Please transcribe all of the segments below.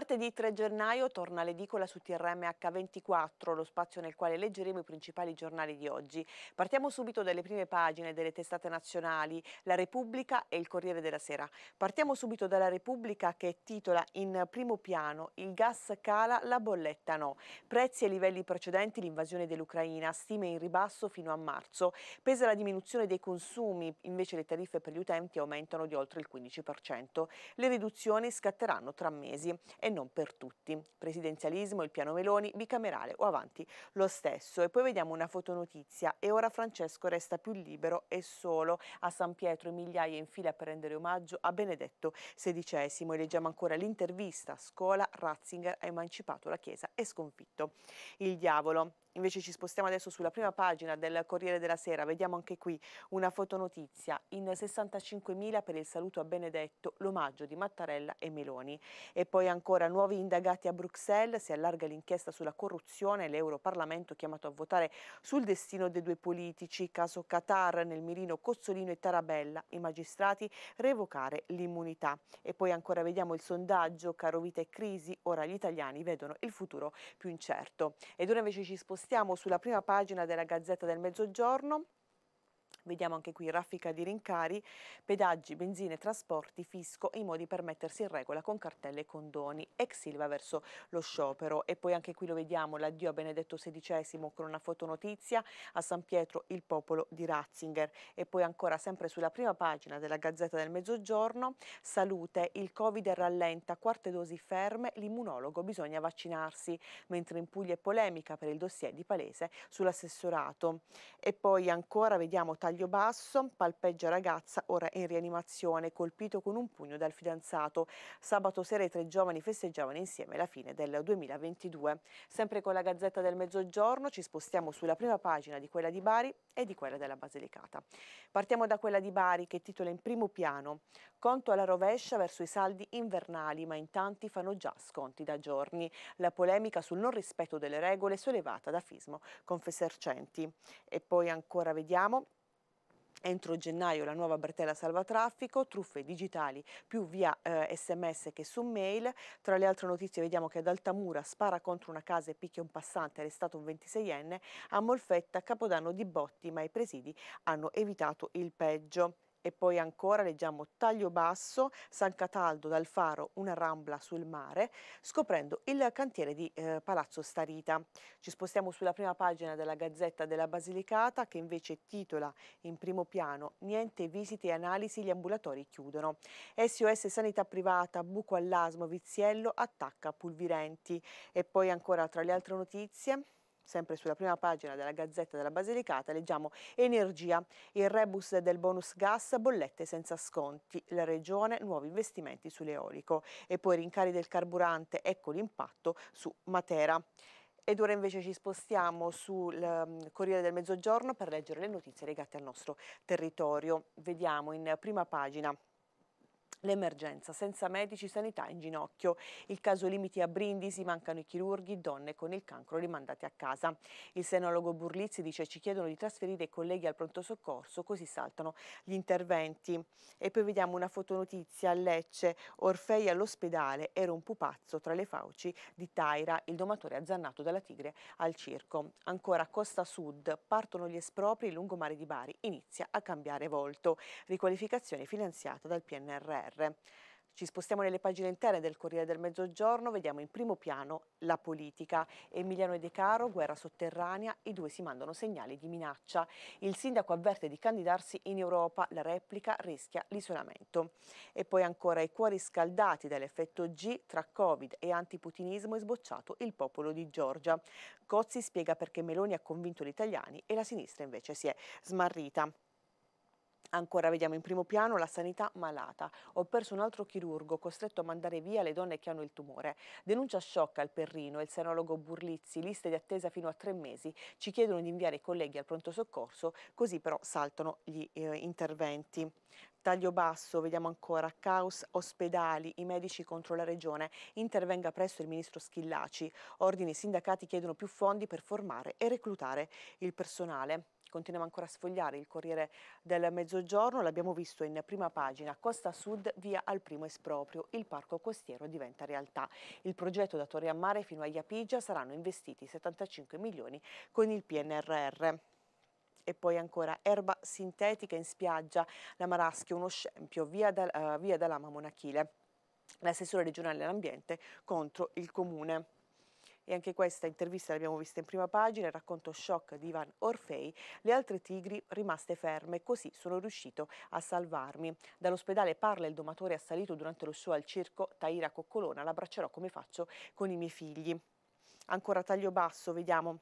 Martedì 3 gennaio torna l'edicola su TRM h 24 lo spazio nel quale leggeremo i principali giornali di oggi. Partiamo subito dalle prime pagine delle testate nazionali, La Repubblica e il Corriere della Sera. Partiamo subito dalla Repubblica che titola in primo piano Il gas cala, la bolletta no. Prezzi e livelli precedenti l'invasione dell'Ucraina, stime in ribasso fino a marzo. Pesa la diminuzione dei consumi, invece le tariffe per gli utenti aumentano di oltre il 15%. Le riduzioni scatteranno tra mesi. E non per tutti. Presidenzialismo, il piano Meloni, bicamerale o avanti lo stesso. E poi vediamo una fotonotizia. E ora Francesco resta più libero e solo. A San Pietro migliaia in fila per rendere omaggio a Benedetto XVI. E leggiamo ancora l'intervista. Scuola, Ratzinger ha emancipato la Chiesa e sconfitto il diavolo. Invece ci spostiamo adesso sulla prima pagina del Corriere della Sera, vediamo anche qui una fotonotizia. In 65.000 per il saluto a Benedetto, l'omaggio di Mattarella e Meloni. E poi ancora nuovi indagati a Bruxelles, si allarga l'inchiesta sulla corruzione, l'Europarlamento chiamato a votare sul destino dei due politici, caso Qatar nel mirino Cozzolino e Tarabella, i magistrati revocare l'immunità. E poi ancora vediamo il sondaggio, caro vita e crisi, ora gli italiani vedono il futuro più incerto. Ed ora invece ci spostiamo stiamo sulla prima pagina della Gazzetta del Mezzogiorno Vediamo anche qui raffica di rincari, pedaggi, benzine, trasporti, fisco e i modi per mettersi in regola con cartelle e condoni. Ex Silva verso lo sciopero. E poi anche qui lo vediamo, l'addio a Benedetto XVI con una fotonotizia a San Pietro il popolo di Ratzinger. E poi ancora sempre sulla prima pagina della Gazzetta del Mezzogiorno, salute, il Covid rallenta, quarte dosi ferme, l'immunologo bisogna vaccinarsi, mentre in Puglia è polemica per il dossier di Palese sull'assessorato. E poi ancora vediamo tagli Claudio Basso, palpeggia ragazza, ora in rianimazione, colpito con un pugno dal fidanzato. Sabato sera i tre giovani festeggiavano insieme la fine del 2022. Sempre con la Gazzetta del Mezzogiorno ci spostiamo sulla prima pagina di quella di Bari e di quella della Basilicata. Partiamo da quella di Bari che titola in primo piano Conto alla rovescia verso i saldi invernali, ma in tanti fanno già sconti da giorni. La polemica sul non rispetto delle regole sollevata da Fismo con Confessercenti. E poi ancora vediamo Entro gennaio la nuova Bertella salvatraffico, truffe digitali più via eh, sms che su mail. Tra le altre notizie vediamo che ad Altamura spara contro una casa e picchia un passante, arrestato un 26enne, a Molfetta, Capodanno di Botti, ma i presidi hanno evitato il peggio. E poi ancora leggiamo Taglio Basso, San Cataldo dal Faro, una rambla sul mare, scoprendo il cantiere di eh, Palazzo Starita. Ci spostiamo sulla prima pagina della Gazzetta della Basilicata che invece titola in primo piano Niente visite e analisi, gli ambulatori chiudono. SOS Sanità Privata, buco all'asmo, Viziello attacca Pulvirenti. E poi ancora tra le altre notizie Sempre sulla prima pagina della Gazzetta della Basilicata leggiamo Energia, il rebus del bonus gas, bollette senza sconti, la regione, nuovi investimenti sull'eolico e poi rincari del carburante, ecco l'impatto su Matera. Ed ora invece ci spostiamo sul mm, Corriere del Mezzogiorno per leggere le notizie legate al nostro territorio. Vediamo in prima pagina L'emergenza, senza medici, sanità in ginocchio. Il caso limiti a Brindisi, mancano i chirurghi, donne con il cancro rimandate a casa. Il senologo Burlizzi dice ci chiedono di trasferire i colleghi al pronto soccorso, così saltano gli interventi. E poi vediamo una fotonotizia a Lecce, Orfei all'ospedale, era un pupazzo tra le fauci di Taira, il domatore azzannato dalla tigre al circo. Ancora a Costa Sud partono gli espropri, il lungomare di Bari inizia a cambiare volto. Riqualificazione finanziata dal PNRR. PNR. Ci spostiamo nelle pagine interne del Corriere del Mezzogiorno, vediamo in primo piano la politica. Emiliano De Caro, guerra sotterranea, i due si mandano segnali di minaccia. Il sindaco avverte di candidarsi in Europa, la replica rischia l'isolamento. E poi ancora i cuori scaldati dall'effetto G tra Covid e antiputinismo è sbocciato il popolo di Georgia. Cozzi spiega perché Meloni ha convinto gli italiani e la sinistra invece si è smarrita. Ancora vediamo in primo piano la sanità malata. Ho perso un altro chirurgo costretto a mandare via le donne che hanno il tumore. Denuncia sciocca al Perrino, il senologo Burlizzi, liste di attesa fino a tre mesi. Ci chiedono di inviare i colleghi al pronto soccorso, così però saltano gli eh, interventi. Taglio basso, vediamo ancora, caos ospedali, i medici contro la regione, intervenga presto il ministro Schillaci, ordini sindacati chiedono più fondi per formare e reclutare il personale. Continuiamo ancora a sfogliare il Corriere del Mezzogiorno, l'abbiamo visto in prima pagina, Costa Sud via al primo esproprio, il parco costiero diventa realtà. Il progetto da Torre a Mare fino a Iapigia saranno investiti 75 milioni con il PNRR. E poi ancora erba sintetica in spiaggia, la Maraschia, uno scempio, via, da, uh, eh, via Dalama Monachile. L'assessore regionale all'ambiente contro il comune. E anche questa intervista l'abbiamo vista in prima pagina, il racconto shock di Ivan Orfei, le altre tigri rimaste ferme, così sono riuscito a salvarmi. Dall'ospedale parla il domatore assalito durante lo show al circo Taira Coccolona, l'abbraccerò come faccio con i miei figli. Ancora taglio basso, vediamo.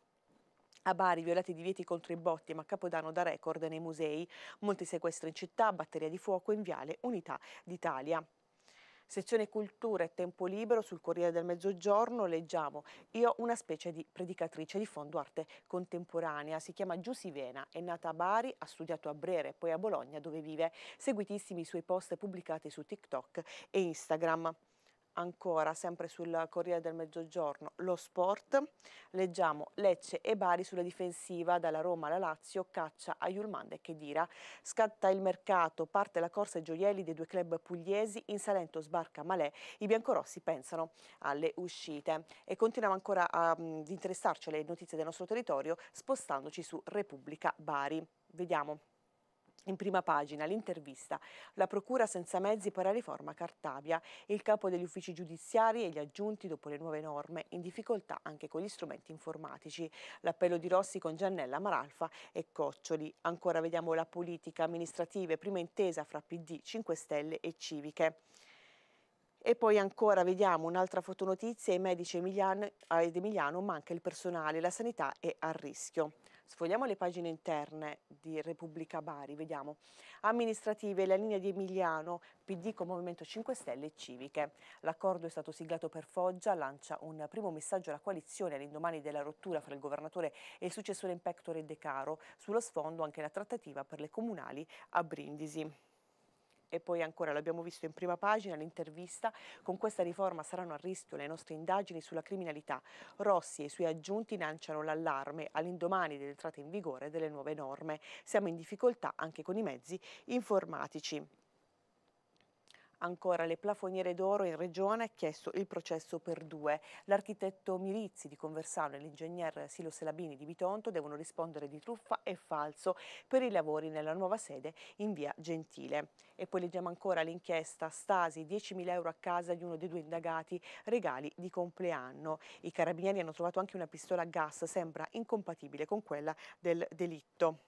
A Bari violati divieti contro i botti, ma Capodanno da record nei musei. Molti sequestri in città, batteria di fuoco in Viale Unità d'Italia. Sezione Cultura e Tempo Libero sul Corriere del Mezzogiorno leggiamo Io una specie di predicatrice di fondo arte contemporanea, si chiama Giussi Vena, è nata a Bari, ha studiato a Brera e poi a Bologna dove vive. Seguitissimi i suoi post pubblicati su TikTok e Instagram ancora sempre sul Corriere del Mezzogiorno lo sport, leggiamo Lecce e Bari sulla difensiva dalla Roma alla Lazio, caccia a Iulmande e Chedira, scatta il mercato, parte la corsa ai gioielli dei due club pugliesi, in Salento sbarca Malè, i biancorossi pensano alle uscite e continuiamo ancora mm, ad interessarci alle notizie del nostro territorio spostandoci su Repubblica Bari. Vediamo. In prima pagina l'intervista, la procura senza mezzi per la riforma Cartabia, il capo degli uffici giudiziari e gli aggiunti dopo le nuove norme, in difficoltà anche con gli strumenti informatici. L'appello di Rossi con Giannella Maralfa e Coccioli. Ancora vediamo la politica amministrativa, prima intesa fra PD, 5 Stelle e Civiche. E poi ancora vediamo un'altra fotonotizia, i medici Emiliano, ed Emiliano ma anche il personale, la sanità è a rischio. Sfogliamo le pagine interne di Repubblica Bari, vediamo. Amministrative, la linea di Emiliano, PD con Movimento 5 Stelle e Civiche. L'accordo è stato siglato per Foggia, lancia un primo messaggio alla coalizione all'indomani della rottura fra il governatore e il successore in pectore De Caro, sullo sfondo anche la trattativa per le comunali a Brindisi. E poi ancora l'abbiamo visto in prima pagina l'intervista, con questa riforma saranno a rischio le nostre indagini sulla criminalità. Rossi e i suoi aggiunti lanciano l'allarme all'indomani dell'entrata in vigore delle nuove norme. Siamo in difficoltà anche con i mezzi informatici. Ancora le plafoniere d'oro in regione ha chiesto il processo per due. L'architetto Mirizzi di Conversano e l'ingegner Silo Selabini di Bitonto devono rispondere di truffa e falso per i lavori nella nuova sede in via Gentile. E poi leggiamo ancora l'inchiesta Stasi, 10.000 euro a casa di uno dei due indagati, regali di compleanno. I carabinieri hanno trovato anche una pistola a gas, sembra incompatibile con quella del delitto.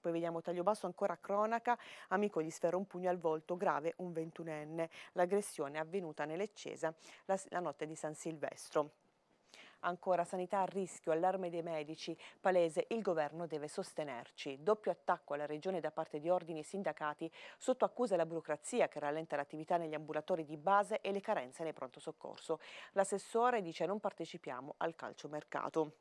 Poi vediamo taglio basso ancora cronaca, amico gli sferra un pugno al volto, grave un ventunenne. L'aggressione è avvenuta nell'Eccesa la, la notte di San Silvestro. Ancora sanità a rischio, allarme dei medici, palese, il governo deve sostenerci. Doppio attacco alla regione da parte di ordini e sindacati, sotto accusa la burocrazia che rallenta l'attività negli ambulatori di base e le carenze nel pronto soccorso. L'assessore dice non partecipiamo al calciomercato.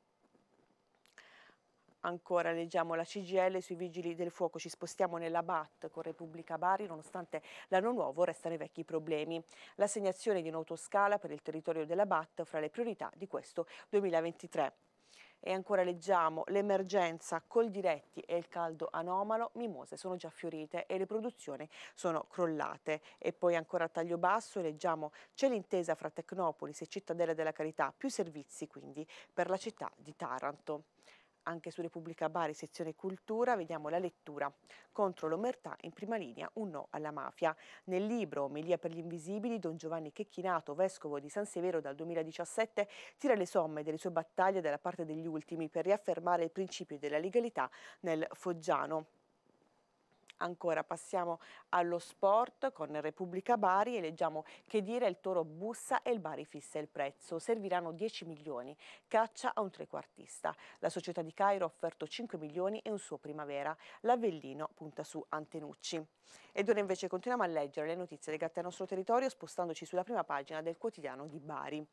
Ancora leggiamo la CGL sui vigili del fuoco, ci spostiamo nella BAT con Repubblica Bari, nonostante l'anno nuovo restano i vecchi problemi. L'assegnazione di un'autoscala per il territorio della BAT fra le priorità di questo 2023. E ancora leggiamo l'emergenza col diretti e il caldo anomalo, mimose sono già fiorite e le produzioni sono crollate. E poi ancora a taglio basso leggiamo c'è l'intesa fra Tecnopolis e Cittadella della Carità, più servizi quindi per la città di Taranto. Anche su Repubblica Bari, sezione cultura, vediamo la lettura. Contro l'omertà, in prima linea, un no alla mafia. Nel libro Omelia per gli invisibili, Don Giovanni Checchinato, vescovo di San Severo dal 2017, tira le somme delle sue battaglie dalla parte degli ultimi per riaffermare il principio della legalità nel Foggiano. Ancora passiamo allo sport con Repubblica Bari e leggiamo che dire il Toro bussa e il Bari fissa il prezzo. Serviranno 10 milioni. Caccia a un trequartista. La società di Cairo ha offerto 5 milioni e un suo primavera. L'Avellino punta su Antenucci. Ed ora invece continuiamo a leggere le notizie legate al nostro territorio spostandoci sulla prima pagina del quotidiano di Bari.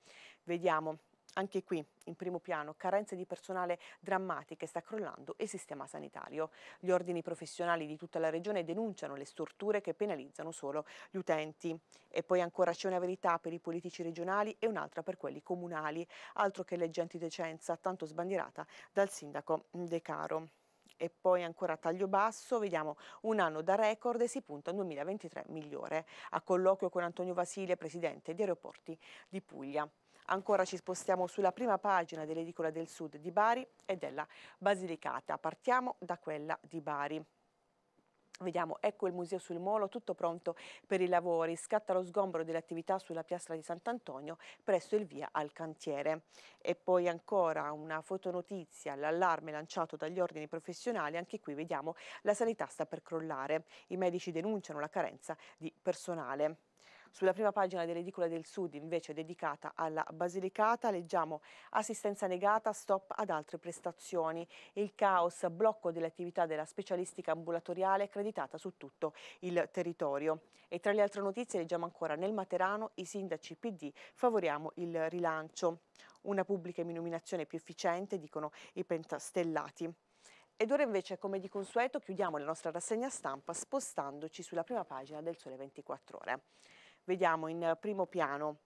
Vediamo anche qui, in primo piano, carenze di personale drammatiche, sta crollando il sistema sanitario. Gli ordini professionali di tutta la regione denunciano le storture che penalizzano solo gli utenti. E poi ancora c'è una verità per i politici regionali e un'altra per quelli comunali, altro che legge antidecenza, tanto sbandierata dal sindaco De Caro e poi ancora a taglio basso, vediamo un anno da record e si punta al 2023 migliore, a colloquio con Antonio Vasile, presidente di Aeroporti di Puglia. Ancora ci spostiamo sulla prima pagina dell'edicola del sud di Bari e della Basilicata. Partiamo da quella di Bari. Vediamo, ecco il museo sul molo, tutto pronto per i lavori. Scatta lo sgombero attività sulla piastra di Sant'Antonio presso il via al cantiere. E poi ancora una fotonotizia, l'allarme lanciato dagli ordini professionali. Anche qui vediamo la sanità sta per crollare. I medici denunciano la carenza di personale. Sulla prima pagina dell'edicola del Sud, invece dedicata alla Basilicata, leggiamo assistenza negata, stop ad altre prestazioni, il caos, blocco delle attività della specialistica ambulatoriale accreditata su tutto il territorio. E tra le altre notizie leggiamo ancora nel Materano i sindaci PD favoriamo il rilancio. Una pubblica nominazione più efficiente, dicono i pentastellati. Ed ora invece, come di consueto, chiudiamo la nostra rassegna stampa spostandoci sulla prima pagina del Sole 24 Ore. Vediamo in eh, primo piano.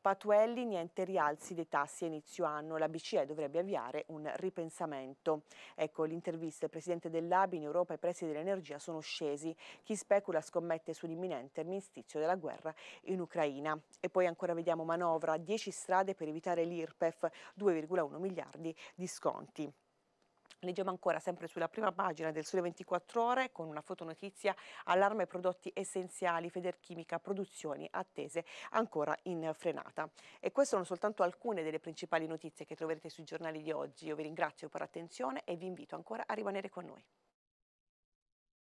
Patuelli, niente rialzi dei tassi a inizio anno. La BCE dovrebbe avviare un ripensamento. Ecco l'intervista. Il presidente dell'ABI in Europa i prezzi dell'energia sono scesi. Chi specula scommette sull'imminente armistizio della guerra in Ucraina. E poi ancora vediamo manovra, 10 strade per evitare l'IRPEF, 2,1 miliardi di sconti. Leggiamo ancora sempre sulla prima pagina del Sole 24 Ore con una fotonotizia allarme prodotti essenziali, Federchimica, produzioni attese ancora in frenata. E queste sono soltanto alcune delle principali notizie che troverete sui giornali di oggi. Io vi ringrazio per l'attenzione e vi invito ancora a rimanere con noi.